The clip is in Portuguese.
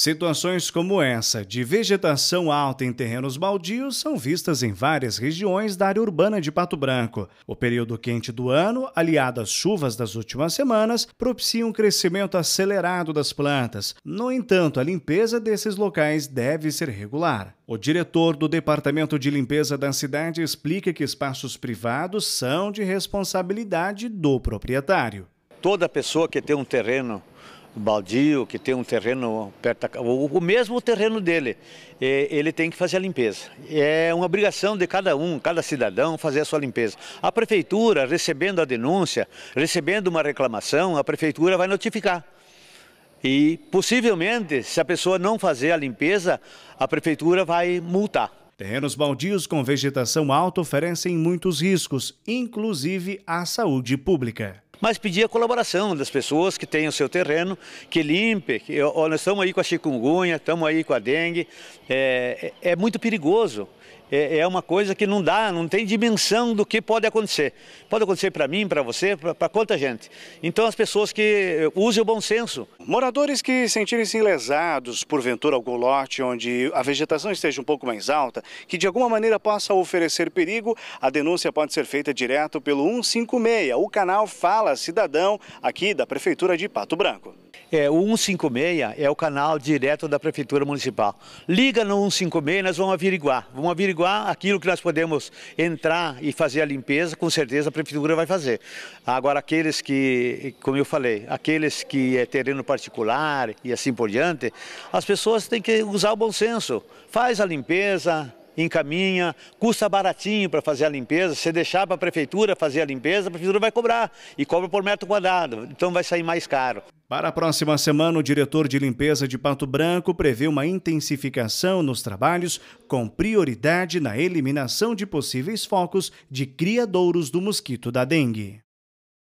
Situações como essa, de vegetação alta em terrenos baldios, são vistas em várias regiões da área urbana de Pato Branco. O período quente do ano, aliado às chuvas das últimas semanas, propicia um crescimento acelerado das plantas. No entanto, a limpeza desses locais deve ser regular. O diretor do Departamento de Limpeza da cidade explica que espaços privados são de responsabilidade do proprietário. Toda pessoa que tem um terreno baldio, que tem um terreno perto da, o, o mesmo terreno dele, ele tem que fazer a limpeza. É uma obrigação de cada um, cada cidadão fazer a sua limpeza. A prefeitura, recebendo a denúncia, recebendo uma reclamação, a prefeitura vai notificar. E possivelmente, se a pessoa não fazer a limpeza, a prefeitura vai multar. Terrenos baldios com vegetação alta oferecem muitos riscos, inclusive à saúde pública mas pedir a colaboração das pessoas que têm o seu terreno, que limpe. Que, ó, nós estamos aí com a chikungunya, estamos aí com a dengue. É, é, é muito perigoso é, é uma coisa que não dá, não tem dimensão do que pode acontecer. Pode acontecer para mim, para você, para quanta gente. Então as pessoas que eh, usem o bom senso. Moradores que sentirem-se lesados, porventura algum lote onde a vegetação esteja um pouco mais alta, que de alguma maneira possa oferecer perigo, a denúncia pode ser feita direto pelo 156, o canal Fala Cidadão, aqui da Prefeitura de Pato Branco. É, o 156 é o canal direto da Prefeitura Municipal. Liga no 156 nós vamos averiguar. Vamos averiguar aquilo que nós podemos entrar e fazer a limpeza, com certeza a Prefeitura vai fazer. Agora, aqueles que, como eu falei, aqueles que é terreno particular e assim por diante, as pessoas têm que usar o bom senso. Faz a limpeza, encaminha, custa baratinho para fazer a limpeza. Se deixar para a prefeitura fazer a limpeza, a prefeitura vai cobrar e cobra por metro quadrado, então vai sair mais caro. Para a próxima semana, o diretor de limpeza de Pato Branco prevê uma intensificação nos trabalhos, com prioridade na eliminação de possíveis focos de criadouros do mosquito da dengue.